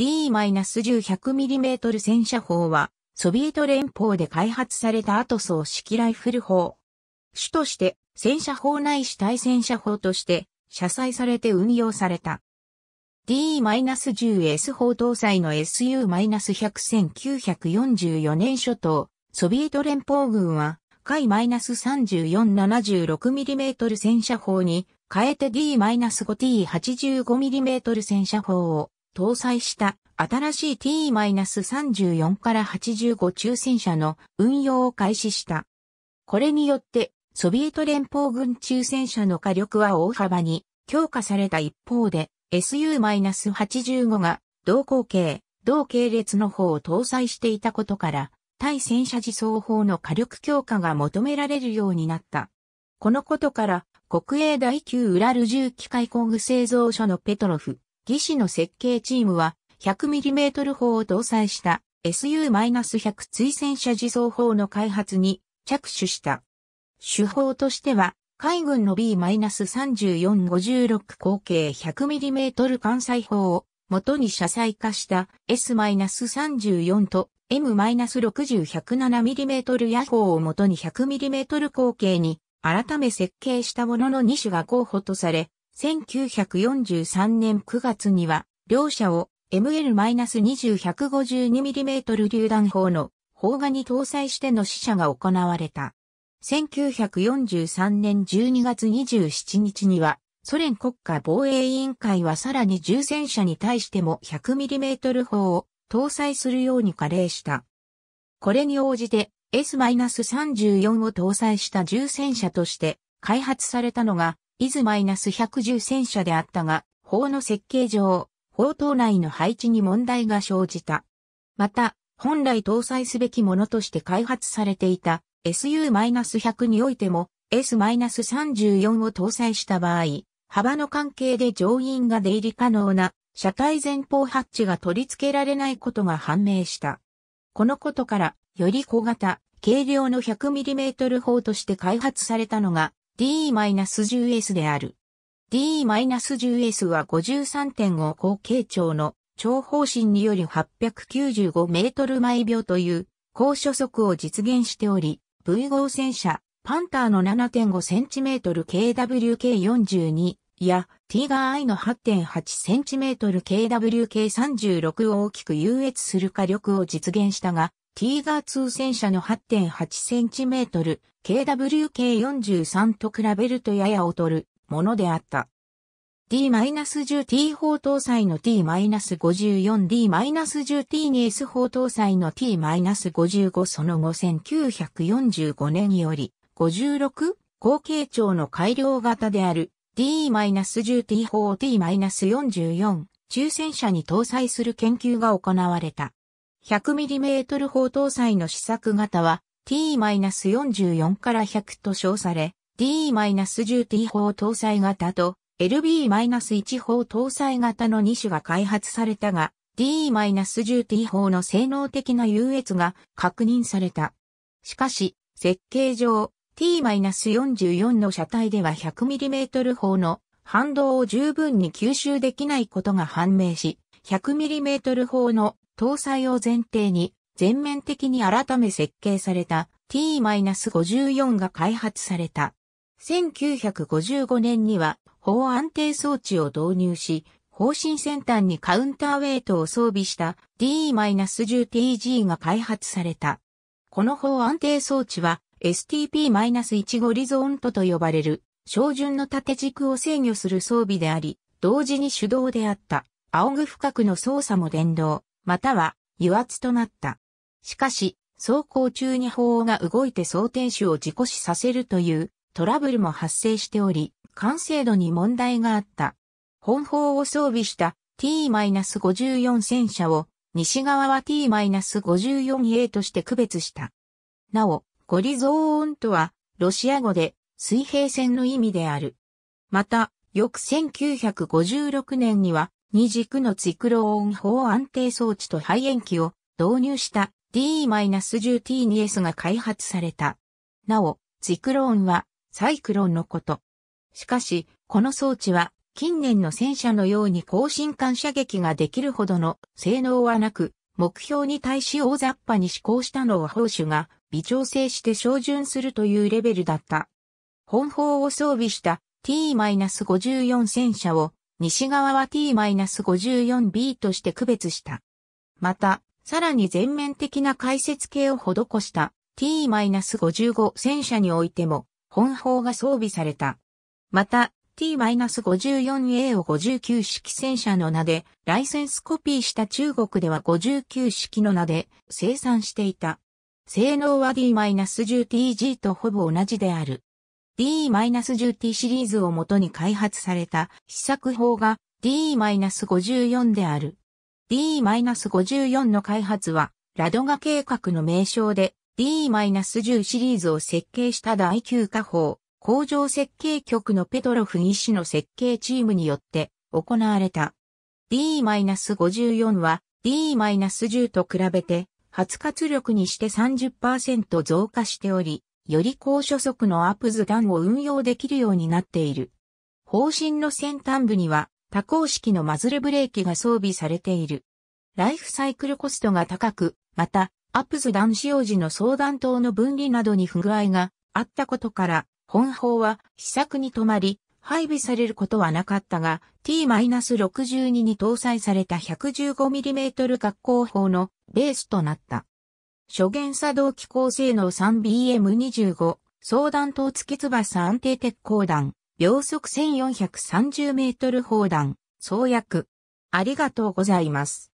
D-10100mm 戦車砲は、ソビエト連邦で開発されたアトソー式ライフル砲。主として、戦車砲内主対戦車砲として、車載されて運用された。D-10S 砲搭載の SU-100-1944 年初頭、ソビエト連邦軍は、海 -3476mm 戦車砲に、変えて D-5T85mm 戦車砲を搭載した新しい T-34 から85抽選車の運用を開始した。これによって、ソビエト連邦軍抽選車の火力は大幅に強化された一方で、SU-85 が同口径、同系列の方を搭載していたことから、対戦車自走砲の火力強化が求められるようになった。このことから、国営第9ウラル重機械工具製造所のペトロフ、技師の設計チームは 100mm 砲を搭載した SU-100 追戦車自走砲の開発に着手した。手法としては、海軍の B-3456 口径 100mm 艦載砲を元に車載化した S-34 と M-60107mm 野砲を元に 100mm 口径に改め設計したものの2種が候補とされ、1943年9月には、両者を ML-2152mm 榴弾砲の砲画に搭載しての試射が行われた。1943年12月27日には、ソ連国家防衛委員会はさらに重戦車に対しても 100mm 砲を搭載するように加齢した。これに応じて S-34 を搭載した重戦車として開発されたのが伊豆 -110 戦車であったが、砲の設計上、砲塔内の配置に問題が生じた。また、本来搭載すべきものとして開発されていた SU-100 においても S-34 を搭載した場合、幅の関係で乗員が出入り可能な車体前方ハッチが取り付けられないことが判明した。このことから、より小型、軽量の 100mm 砲として開発されたのが DE-10S である。DE-10S は53.5口径長の長方針により895メートル毎秒という高初速を実現しており、V 号戦車、パンターの7 5トル KWK42 やティーガー I の8 8トル KWK36 を大きく優越する火力を実現したが、ティーガー2戦車の 8.8cm、KWK43 と比べるとやや劣るものであった。D-10T 砲搭載の T-54、D-10T に S 砲搭載の T-55 その後1945年より56後継長の改良型である D-10T 砲 T-44 中戦車に搭載する研究が行われた。100mm 砲搭載の試作型は T-44 から100と称され、D-10T 砲搭載型と LB-1 砲搭載型の2種が開発されたが、D-10T 砲の性能的な優越が確認された。しかし、設計上、T-44 の車体では 100mm 砲の反動を十分に吸収できないことが判明し、100mm 砲の搭載を前提に全面的に改め設計された T-54 が開発された。1955年には砲安定装置を導入し、方針先端にカウンターウェイトを装備した D-10TG が開発された。この砲安定装置は STP-1 ゴリゾントと呼ばれる照準の縦軸を制御する装備であり、同時に手動であった。仰ぐ深くの操作も電動、または油圧となった。しかし、走行中に砲が動いて装填手を事故死させるというトラブルも発生しており、完成度に問題があった。本砲を装備した T-54 戦車を西側は T-54A として区別した。なお、ゴリゾーンとはロシア語で水平線の意味である。また、翌1956年には二軸のツィクローン法安定装置と肺炎器を導入した D-10T2S が開発された。なお、ツィクローンはサイクロンのこと。しかし、この装置は近年の戦車のように高新間射撃ができるほどの性能はなく、目標に対し大雑把に施行したのを砲手が微調整して照準するというレベルだった。本砲を装備した T-54 戦車を西側は t-54b として区別した。また、さらに全面的な解説系を施した t-55 戦車においても、本砲が装備された。また、T-54A を59式戦車の名で、ライセンスコピーした中国では59式の名で生産していた。性能は D-10TG とほぼ同じである。D-10T シリーズをもとに開発された試作法が D-54 である。D-54 の開発は、ラドガ計画の名称で D-10 シリーズを設計した第9課法、工場設計局のペトロフ医師の設計チームによって行われた。D-54 は D-10 と比べて発活力にして30%増加しており、より高所速のアップズ弾を運用できるようになっている。方針の先端部には多項式のマズルブレーキが装備されている。ライフサイクルコストが高く、また、アップズ弾使用時の相談等の分離などに不具合があったことから、本法は試作に止まり、配備されることはなかったが、T-62 に搭載された 115mm 格好砲のベースとなった。初元作動機構性能 3BM25、相談等付き翼安定鉄鋼弾、秒速1430メートル砲弾、創薬。ありがとうございます。